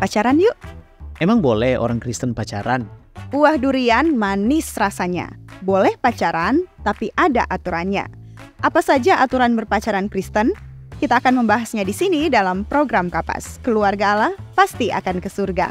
Pacaran yuk. Emang boleh orang Kristen pacaran? Buah durian manis rasanya. Boleh pacaran, tapi ada aturannya. Apa saja aturan berpacaran Kristen? Kita akan membahasnya di sini dalam program Kapas. Keluarga Allah pasti akan ke surga.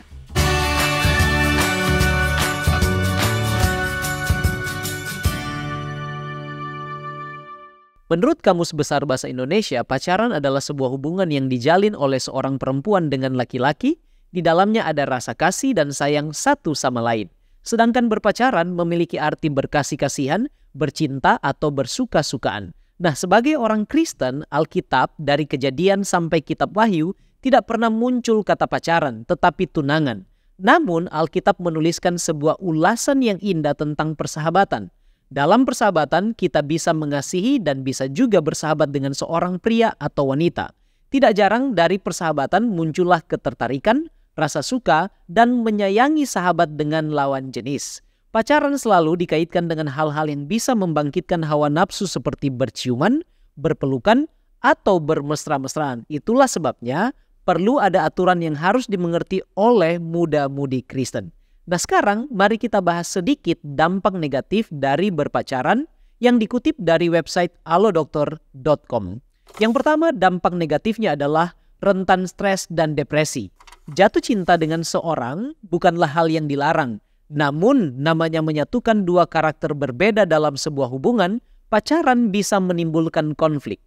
Menurut Kamus Besar Bahasa Indonesia, pacaran adalah sebuah hubungan yang dijalin oleh seorang perempuan dengan laki-laki di dalamnya ada rasa kasih dan sayang satu sama lain. Sedangkan berpacaran memiliki arti berkasih-kasihan, bercinta atau bersuka-sukaan. Nah, sebagai orang Kristen, Alkitab dari kejadian sampai kitab Wahyu tidak pernah muncul kata pacaran, tetapi tunangan. Namun, Alkitab menuliskan sebuah ulasan yang indah tentang persahabatan. Dalam persahabatan, kita bisa mengasihi dan bisa juga bersahabat dengan seorang pria atau wanita. Tidak jarang dari persahabatan muncullah ketertarikan, rasa suka, dan menyayangi sahabat dengan lawan jenis. Pacaran selalu dikaitkan dengan hal-hal yang bisa membangkitkan hawa nafsu seperti berciuman, berpelukan, atau bermesra-mesraan. Itulah sebabnya perlu ada aturan yang harus dimengerti oleh muda-mudi Kristen. Nah sekarang mari kita bahas sedikit dampak negatif dari berpacaran yang dikutip dari website alodokter.com. Yang pertama dampak negatifnya adalah rentan stres dan depresi jatuh cinta dengan seorang bukanlah hal yang dilarang. Namun, namanya menyatukan dua karakter berbeda dalam sebuah hubungan, pacaran bisa menimbulkan konflik.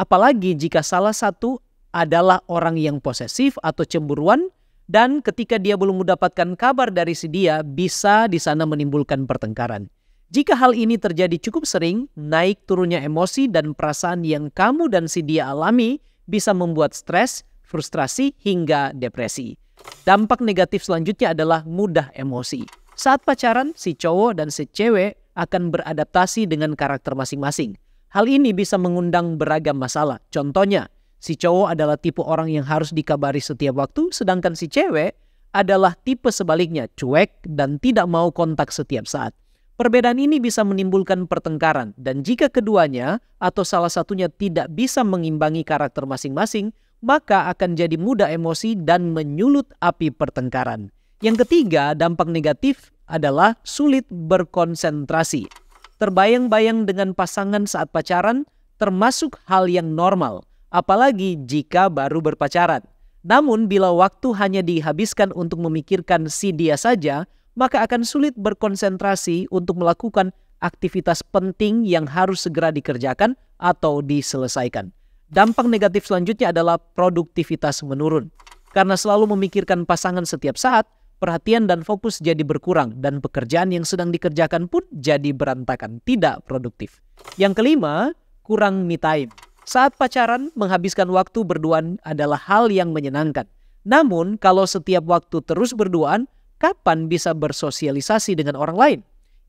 Apalagi jika salah satu adalah orang yang posesif atau cemburuan, dan ketika dia belum mendapatkan kabar dari si dia, bisa di sana menimbulkan pertengkaran. Jika hal ini terjadi cukup sering, naik turunnya emosi dan perasaan yang kamu dan si dia alami bisa membuat stres, frustrasi, hingga depresi. Dampak negatif selanjutnya adalah mudah emosi. Saat pacaran, si cowok dan si cewek akan beradaptasi dengan karakter masing-masing. Hal ini bisa mengundang beragam masalah. Contohnya, si cowok adalah tipe orang yang harus dikabari setiap waktu, sedangkan si cewek adalah tipe sebaliknya, cuek dan tidak mau kontak setiap saat. Perbedaan ini bisa menimbulkan pertengkaran, dan jika keduanya atau salah satunya tidak bisa mengimbangi karakter masing-masing, maka akan jadi mudah emosi dan menyulut api pertengkaran. Yang ketiga, dampak negatif adalah sulit berkonsentrasi. Terbayang-bayang dengan pasangan saat pacaran termasuk hal yang normal, apalagi jika baru berpacaran. Namun, bila waktu hanya dihabiskan untuk memikirkan si dia saja, maka akan sulit berkonsentrasi untuk melakukan aktivitas penting yang harus segera dikerjakan atau diselesaikan. Dampak negatif selanjutnya adalah produktivitas menurun. Karena selalu memikirkan pasangan setiap saat, perhatian dan fokus jadi berkurang dan pekerjaan yang sedang dikerjakan pun jadi berantakan, tidak produktif. Yang kelima, kurang me time. Saat pacaran, menghabiskan waktu berduaan adalah hal yang menyenangkan. Namun, kalau setiap waktu terus berduaan, kapan bisa bersosialisasi dengan orang lain?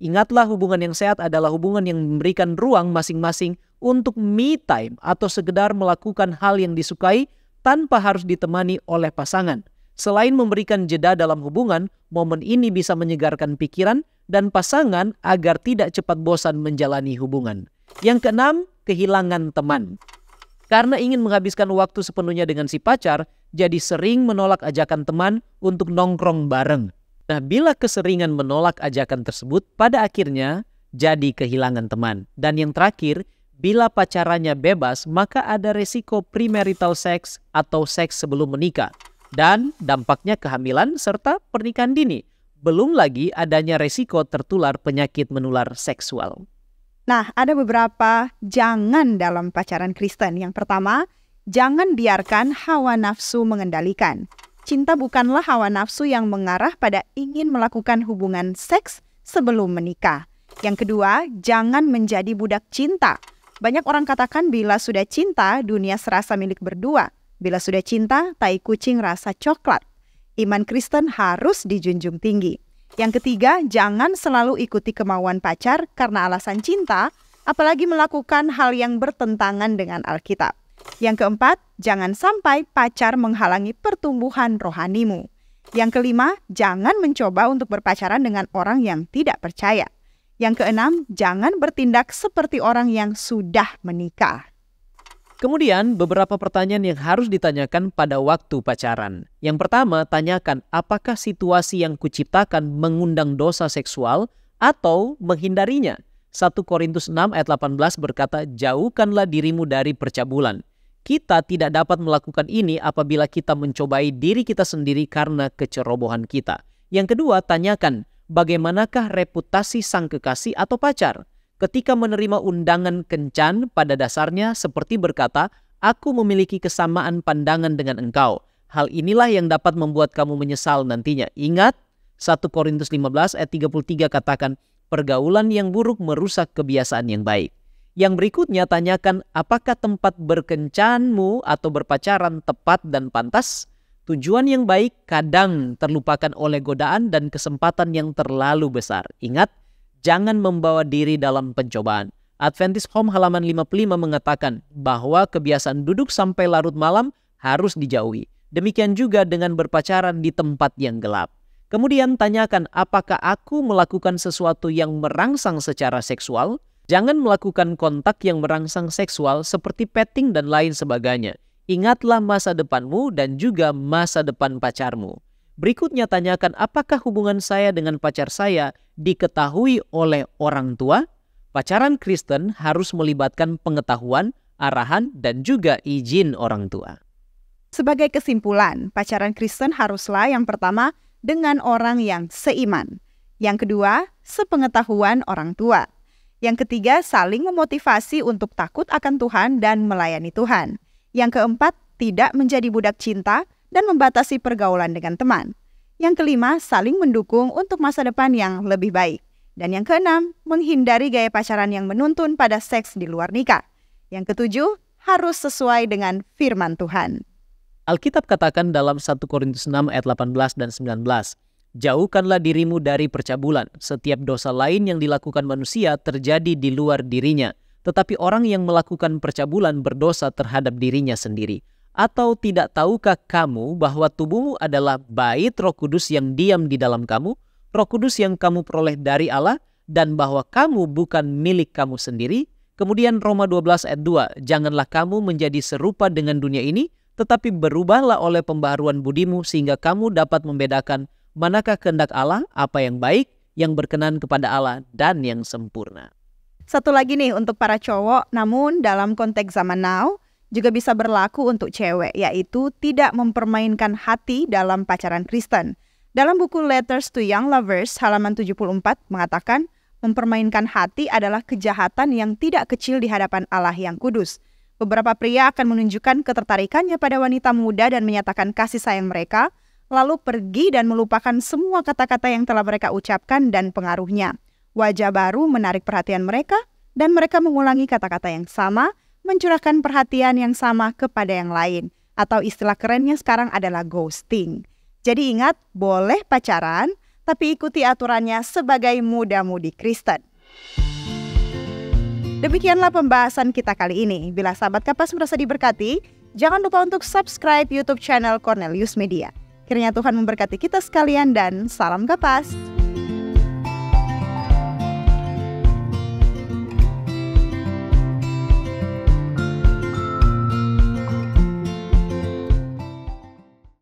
Ingatlah hubungan yang sehat adalah hubungan yang memberikan ruang masing-masing untuk me time atau sekedar melakukan hal yang disukai tanpa harus ditemani oleh pasangan. Selain memberikan jeda dalam hubungan, momen ini bisa menyegarkan pikiran dan pasangan agar tidak cepat bosan menjalani hubungan. Yang keenam, kehilangan teman. Karena ingin menghabiskan waktu sepenuhnya dengan si pacar, jadi sering menolak ajakan teman untuk nongkrong bareng. Nah, bila keseringan menolak ajakan tersebut, pada akhirnya jadi kehilangan teman. Dan yang terakhir, bila pacarannya bebas, maka ada resiko premarital sex atau seks sebelum menikah dan dampaknya kehamilan serta pernikahan dini. Belum lagi adanya resiko tertular penyakit menular seksual. Nah, ada beberapa jangan dalam pacaran Kristen. Yang pertama, jangan biarkan hawa nafsu mengendalikan. Cinta bukanlah hawa nafsu yang mengarah pada ingin melakukan hubungan seks sebelum menikah. Yang kedua, jangan menjadi budak cinta banyak orang katakan bila sudah cinta, dunia serasa milik berdua. Bila sudah cinta, tai kucing rasa coklat. Iman Kristen harus dijunjung tinggi. Yang ketiga, jangan selalu ikuti kemauan pacar karena alasan cinta, apalagi melakukan hal yang bertentangan dengan Alkitab. Yang keempat, jangan sampai pacar menghalangi pertumbuhan rohanimu. Yang kelima, jangan mencoba untuk berpacaran dengan orang yang tidak percaya. Yang keenam, jangan bertindak seperti orang yang sudah menikah. Kemudian, beberapa pertanyaan yang harus ditanyakan pada waktu pacaran. Yang pertama, tanyakan apakah situasi yang kuciptakan mengundang dosa seksual atau menghindarinya. 1 Korintus 6 ayat 18 berkata, "Jauhkanlah dirimu dari percabulan." Kita tidak dapat melakukan ini apabila kita mencobai diri kita sendiri karena kecerobohan kita. Yang kedua, tanyakan bagaimanakah reputasi sang kekasih atau pacar ketika menerima undangan kencan pada dasarnya seperti berkata, aku memiliki kesamaan pandangan dengan engkau. Hal inilah yang dapat membuat kamu menyesal nantinya. Ingat, 1 Korintus 15 ayat 33 katakan, pergaulan yang buruk merusak kebiasaan yang baik. Yang berikutnya tanyakan apakah tempat berkencanmu atau berpacaran tepat dan pantas? Tujuan yang baik kadang terlupakan oleh godaan dan kesempatan yang terlalu besar. Ingat, jangan membawa diri dalam pencobaan. Adventist Home halaman 55 mengatakan bahwa kebiasaan duduk sampai larut malam harus dijauhi. Demikian juga dengan berpacaran di tempat yang gelap. Kemudian tanyakan apakah aku melakukan sesuatu yang merangsang secara seksual? Jangan melakukan kontak yang merangsang seksual seperti petting dan lain sebagainya. Ingatlah masa depanmu dan juga masa depan pacarmu. Berikutnya tanyakan apakah hubungan saya dengan pacar saya diketahui oleh orang tua? Pacaran Kristen harus melibatkan pengetahuan, arahan, dan juga izin orang tua. Sebagai kesimpulan, pacaran Kristen haruslah yang pertama dengan orang yang seiman. Yang kedua, sepengetahuan orang tua. Yang ketiga, saling memotivasi untuk takut akan Tuhan dan melayani Tuhan. Yang keempat, tidak menjadi budak cinta dan membatasi pergaulan dengan teman. Yang kelima, saling mendukung untuk masa depan yang lebih baik. Dan yang keenam, menghindari gaya pacaran yang menuntun pada seks di luar nikah. Yang ketujuh, harus sesuai dengan firman Tuhan. Alkitab katakan dalam 1 Korintus 6 ayat 18 dan 19, Jauhkanlah dirimu dari percabulan. Setiap dosa lain yang dilakukan manusia terjadi di luar dirinya. Tetapi orang yang melakukan percabulan berdosa terhadap dirinya sendiri. Atau tidak tahukah kamu bahwa tubuhmu adalah bait roh kudus yang diam di dalam kamu, roh kudus yang kamu peroleh dari Allah, dan bahwa kamu bukan milik kamu sendiri? Kemudian Roma 12 ayat 2, janganlah kamu menjadi serupa dengan dunia ini, tetapi berubahlah oleh pembaharuan budimu sehingga kamu dapat membedakan manakah kehendak Allah, apa yang baik, yang berkenan kepada Allah, dan yang sempurna. Satu lagi nih untuk para cowok, namun dalam konteks zaman now juga bisa berlaku untuk cewek, yaitu tidak mempermainkan hati dalam pacaran Kristen. Dalam buku Letters to Young Lovers halaman 74 mengatakan, mempermainkan hati adalah kejahatan yang tidak kecil di hadapan Allah yang kudus. Beberapa pria akan menunjukkan ketertarikannya pada wanita muda dan menyatakan kasih sayang mereka, lalu pergi dan melupakan semua kata-kata yang telah mereka ucapkan dan pengaruhnya. Wajah baru menarik perhatian mereka dan mereka mengulangi kata-kata yang sama, mencurahkan perhatian yang sama kepada yang lain. Atau istilah kerennya sekarang adalah ghosting. Jadi ingat, boleh pacaran, tapi ikuti aturannya sebagai muda-mudi Kristen. Demikianlah pembahasan kita kali ini. Bila sahabat kapas merasa diberkati, jangan lupa untuk subscribe YouTube channel Cornelius Media. Kiranya Tuhan memberkati kita sekalian dan salam kapas.